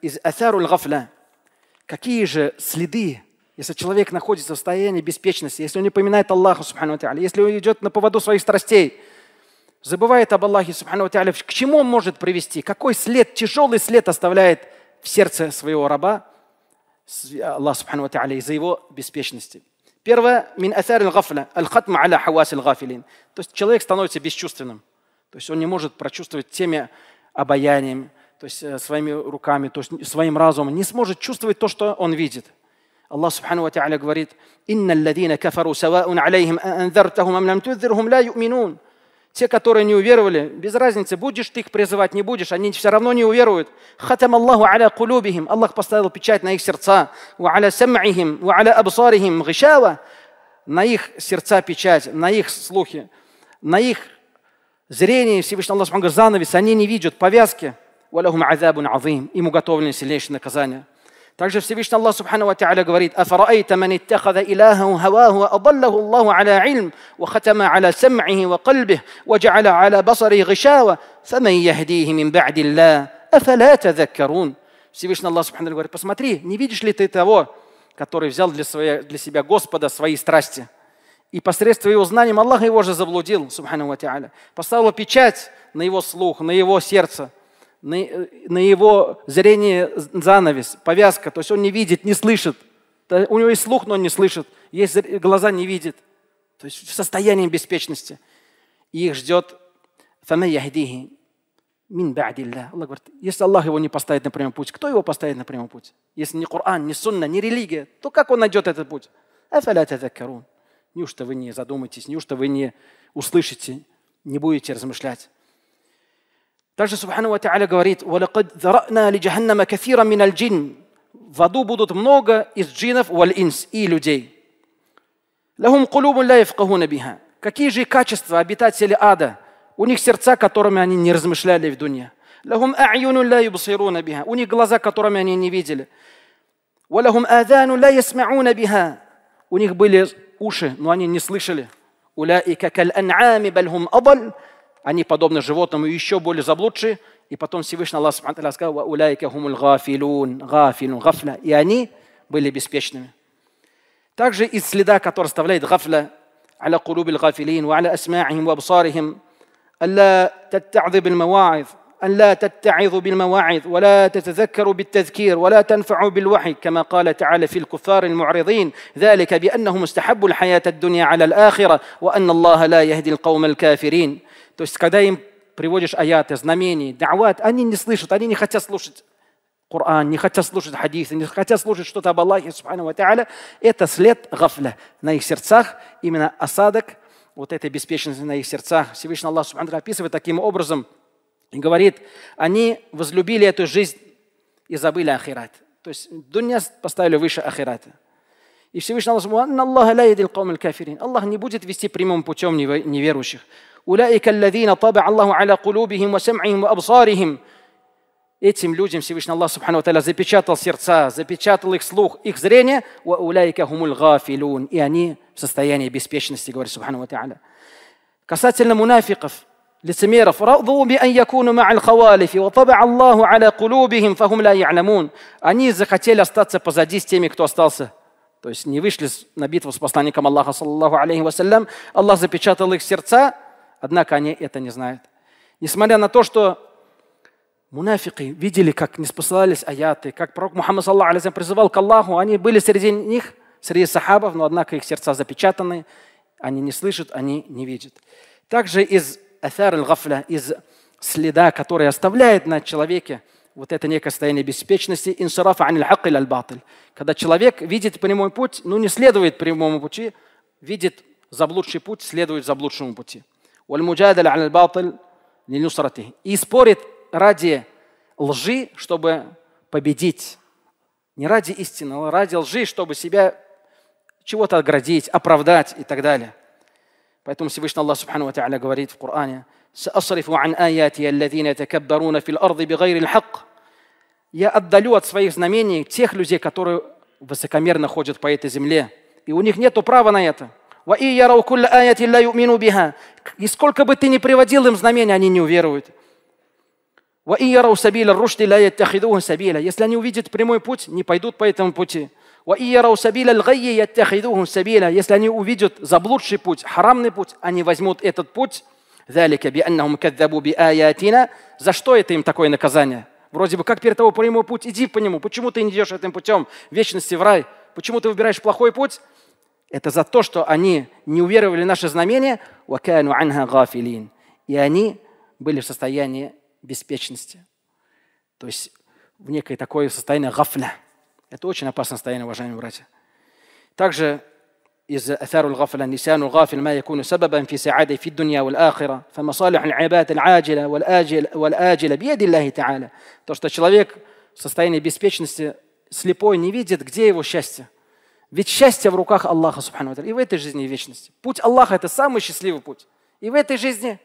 из асаруль гафля. Какие же следы, если человек находится в состоянии беспечности, если он не поминает Аллаха, субхану если он идет на поводу своих страстей, забывает об Аллахе, субхану к чему он может привести? Какой след, тяжелый след оставляет в сердце своего раба Аллах, субхану из-за его беспечности? Первое, мин асар гафля, аль-хатма аля хавас гафилин. То есть человек становится бесчувственным. То есть он не может прочувствовать теми обаянием, то есть э, своими руками, то есть своим разумом, не сможет чувствовать то, что он видит. Аллах Субхану Ва Та'аля говорит, «Инна алладина кафару саваун алейхим а анзартахум ам лам туззирхум ла юминун». Те, которые не уверовали, без разницы, будешь ты их призывать, не будешь, они все равно не уверуют. Хатам Аллаху аля кулубихим. Аллах поставил печать на их сердца. Ва аля сам'ихим, ва аля абсарихим гишава. На их сердца печать, на их слухи, на их зрение Всевышний Аллах Субхану говорит, занавес, они не видят, повязки – ولهم عذاب عظيم. Ему готовлены селечные наказания. Также Всевышний Аллах Субхану Ва Та'аля говорит, «Афараайта ман иттахаза илаху хаваху, адаллаху Аллаху аля илм, ва хатама аля сам'ихи ва кальбих, ва джа'аля аля басарихи гишава, фаман яхдихи мин ба'ди Аллах, афаля тазаккарун». Всевышний Аллах Субхану говорит, посмотри, не видишь ли ты того, который взял для, своя, для себя Господа свои страсти? И посредством его знанием Аллах его же заблудил, Субхану Ва Та'аля, поставил печать на его слух, на его сердце – на, на его зрение занавес, повязка, то есть он не видит, не слышит. У него есть слух, но он не слышит, есть глаза, не видит. То есть в состоянии беспечности. И их ждет мин ба'дилля. Аллах говорит, если Аллах его не поставит на прямой путь, кто его поставит на прямой путь? Если не Коран, не Сунна, не религия, то как он найдет этот путь? Неужто вы не задумаетесь, неужто вы не услышите, не будете размышлять? Takže Subhanahu wa ta'ala говорит, وَلَقَدْ ذَرَأْنَا لِجَهَنَّمَ كَثِيرًا مِنَ الْجِنِّ В аду будут много из джинов, валь-инс, и людей. لَهُمْ قُلُوبٌ لَا يَفْقَهُونَ بِهَا Какие же качества обитатели ада? У них сердца, которыми они не размышляли в дунья. لَهُمْ أَعْيُنٌ لَا يُبْصِرُونَ بِهَا У них глаза, которыми они не видели. وَلَهُمْ آذَانٌ لَا يَسْمَعُونَ بِهَا У них были уши, но они не слышали. أُولَٰئِكَ كَالْأَنْعَامِ بَلْ هُمْ أَضَلُّ они подобны животному еще более заблудшие. И потом Всевышний Аллах Субтитры сказал, «Уляйка хумуль гафилун, гафилун, гафля». И они были беспечными. Также из следа, который оставляет гафля, على قلوب الغافلين وعلى أسماعهم وأبصارهم ألا تتعظ بالمواعظ ألا تتعظ بالمواعظ ولا تتذكر بالتذكير ولا تنفع بالوحي كما قال تعالى في الكفار المعرضين ذلك بأنهم استحبوا الحياة الدنيا على الآخرة وأن الله لا يهدي القوم الكافرين То есть, когда им приводишь аяты, знамения, да'ват, они не слышат, они не хотят слушать Коран, не хотят слушать хадисы, не хотят слушать что-то об Аллахе, это след гафля на их сердцах, именно осадок вот этой беспечности на их сердцах. Всевышний Аллах Субхану описывает таким образом и говорит, они возлюбили эту жизнь и забыли ахират. То есть дунья поставили выше ахирата. И Всевышний Аллах Аллах не будет вести прямым путем неверующих. أولئك الذين طبع الله على قلوبهم وسمعهم وأبصارهم Этим людям Всевышний Аллах Субхану Таля запечатал сердца, запечатал их слух, их зрение, وَأُولَٰئِكَ هُمُ الْغَافِلُونَ И они в состоянии беспечности, говорит Субхану Таля. Касательно мунафиков, лицемеров. رضوا بأن يكونوا مع الخوالف وطبع الله على قلوبهم فهم لا يعلمون. Они захотели остаться позади с теми, кто остался. То есть не вышли на битву с посланником Аллаха, саллаху алейхи вассалям. Аллах запечатал их сердца, Однако они это не знают. Несмотря на то, что мунафики видели, как не спасались аяты, как пророк Мухаммад саллаху призывал к Аллаху, они были среди них, среди сахабов, но однако их сердца запечатаны, они не слышат, они не видят. Также из афар аль-гафля, из следа, который оставляет на человеке вот это некое состояние беспечности, инсарафа ан хакиль аль Когда человек видит прямой путь, но ну, не следует прямому пути, видит заблудший путь, следует заблудшему пути. Вальмуджадаля аль батл нусрати. И спорит ради лжи, чтобы победить. Не ради истины, а ради лжи, чтобы себя чего-то оградить, оправдать и так далее. Поэтому Всевышний Аллах Субхану Ва говорит в Коране, «Саасрифу ан аяти аллазина ятакаббаруна фил арды бигайри хак Я отдалю от своих знамений тех людей, которые высокомерно ходят по этой земле, и у них нет права на это. И сколько бы ты ни приводил им знамения, они не уверуют. Если они увидят прямой путь, не пойдут по этому пути. Если они увидят заблудший путь, харамный путь, они возьмут этот путь. За что это им такое наказание? Вроде бы, как перед тобой прямой путь, иди по нему. Почему ты не идешь этим путем вечности в рай? Почему ты выбираешь плохой путь? Это за то, что они не уверовали в наше знамение, и они были в состоянии беспечности. То есть в некое такое состояние гафля. Это очень опасное состояние, уважаемые братья. Также из أثار الغفلة نسان الغافل ما يكون سببا في سعادة في الدنيا والآخرة فمصالح العبادة العاجلة والآجل والآجلة بيد الله تعالى то что человек в состоянии беспечности слепой не видит где его счастье ведь счастье в руках Аллаха, субхану и в этой жизни и вечности. Путь Аллаха – это самый счастливый путь. И в этой жизни,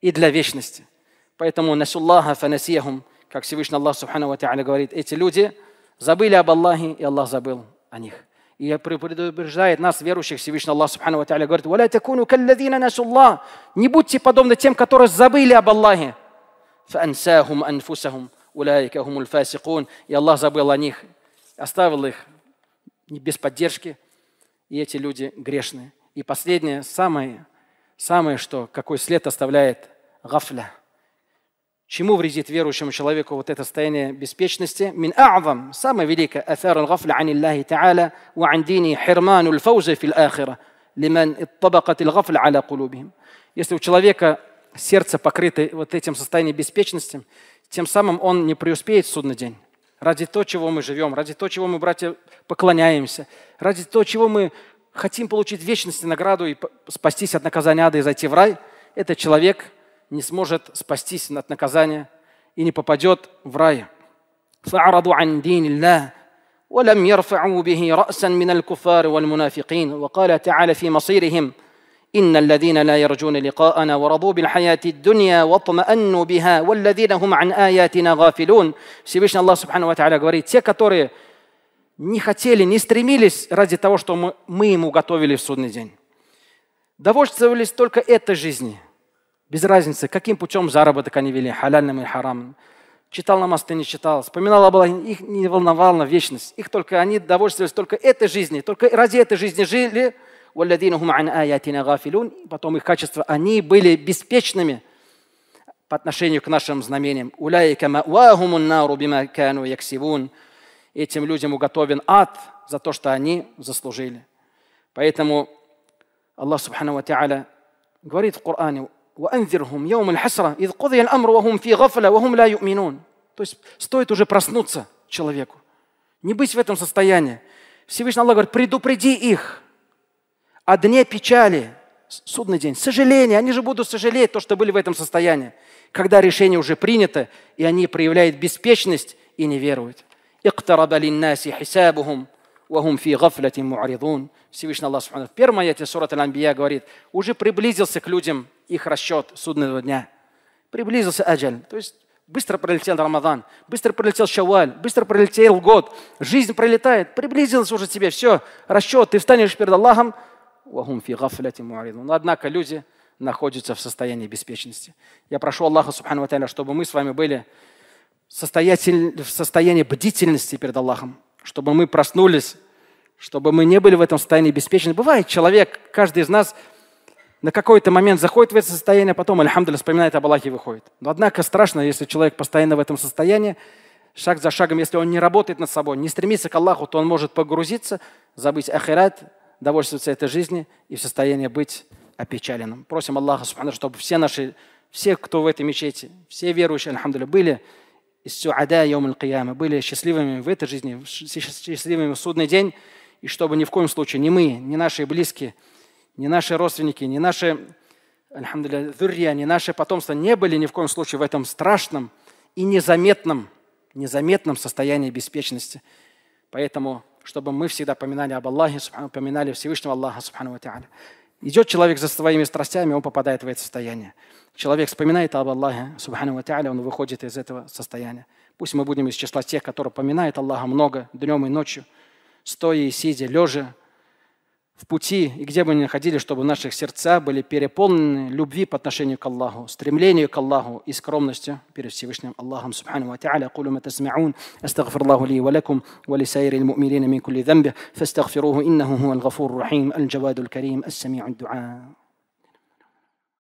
и для вечности. Поэтому насуллаха фанасияхум, как Всевышний Аллах, субхану говорит, эти люди забыли об Аллахе, и Аллах забыл о них. И предупреждает нас, верующих, Всевышний Аллах, Субхану Ва говорит, «Валя такуну калладина насуллах». Не будьте подобны тем, которые забыли об Аллахе. «Фаансахум анфусахум, уляйка хумуль фасикун». И Аллах забыл о них, оставил их не без поддержки. И эти люди грешны. И последнее, самое, самое, что какой след оставляет гафля. Чему вредит верующему человеку вот это состояние беспечности? Мин а'зам, самое великое, афаран гафля ан Аллахи та'аля, ва ан дини хирману фауза фил ахира, лиман иттабакат ил гафля аля кулубим. Если у человека сердце покрыто вот этим состоянием беспечности, тем самым он не преуспеет в судный день ради того, чего мы живем, ради того, чего мы, братья, поклоняемся, ради того, чего мы хотим получить вечности награду и спастись от наказания ада и зайти в рай, этот человек не сможет спастись от наказания и не попадет в рай. ولم يرفعوا به رأسا من الكفار والمنافقين وقال تعالى في مصيرهم إن الذين لا يرجون لقاءنا ورضوا بالحياة الدنيا واطمأنوا بها والذين هم عن آياتنا غافلون Всевышний Аллах Субхану Ва говорит, те, которые не хотели, не стремились ради того, что мы, мы им уготовили в судный день. Довольствовались только этой жизни. Без разницы, каким путем заработок они вели, халяльным или харамным. Читал намаз, ты не читал. Вспоминал Аллах, их не волновало вечность. Их только, они довольствовались только этой жизнью. Только ради этой жизни жили – потом их качество, они были беспечными по отношению к нашим знамениям. Этим людям уготовен ад за то, что они заслужили. Поэтому Аллах Субхану Ва Та'аля говорит в Коране, وأنذرهم يوم الحسرة إذ قضي الأمر وهم في غفلة وهم لا يؤمنون То есть стоит уже проснуться человеку, не быть в этом состоянии. Всевышний Аллах говорит, предупреди их, о дне печали, судный день, сожаление. Они же будут сожалеть то, что были в этом состоянии, когда решение уже принято, и они проявляют беспечность и не веруют. Всевышний Аллах в первом аяте Сурат Аль-Анбия говорит, уже приблизился к людям их расчет судного дня. Приблизился Аджаль. То есть быстро пролетел Рамадан, быстро пролетел Шаваль, быстро пролетел год. Жизнь пролетает, Приблизился уже тебе. Все, расчет, ты встанешь перед Аллахом – Однако люди находятся в состоянии беспечности. Я прошу Аллаха, Субхану чтобы мы с вами были в состоянии бдительности перед Аллахом, чтобы мы проснулись, чтобы мы не были в этом состоянии беспечности. Бывает, человек, каждый из нас на какой-то момент заходит в это состояние, а потом, альхамдуля, вспоминает об Аллахе и выходит. Но однако страшно, если человек постоянно в этом состоянии, шаг за шагом, если он не работает над собой, не стремится к Аллаху, то он может погрузиться, забыть ахират, довольствоваться этой жизнью и в состоянии быть опечаленным. Просим Аллаха, чтобы все наши, все, кто в этой мечети, все верующие, алхамдуля, были из сюада яум аль были счастливыми в этой жизни, счастливыми в судный день, и чтобы ни в коем случае ни мы, ни наши близкие, ни наши родственники, ни наши, алхамдуля, дурья, ни наши потомства не были ни в коем случае в этом страшном и незаметном, незаметном состоянии беспечности. Поэтому чтобы мы всегда поминали об Аллахе, поминали Всевышнего Аллаха. Идет человек за своими страстями, он попадает в это состояние. Человек вспоминает об Аллахе, субхану ва он выходит из этого состояния. Пусть мы будем из числа тех, которые поминают Аллаха много, днем и ночью, стоя и сидя, лежа, в пути, и где бы ни находились, чтобы наши сердца были переполнены любви по отношению к Аллаху, стремлению к Аллаху и скромностью перед Всевышним Аллахом Субхану Ва Та'аля. Кулю ма тасмаун, астагфир Аллаху ли валякум, вали сайри المؤمنين من كل ذنب, фастагфируху иннаху хуан гафур рахим, аль-джаваду аль-карим, аль-сами'у дуа.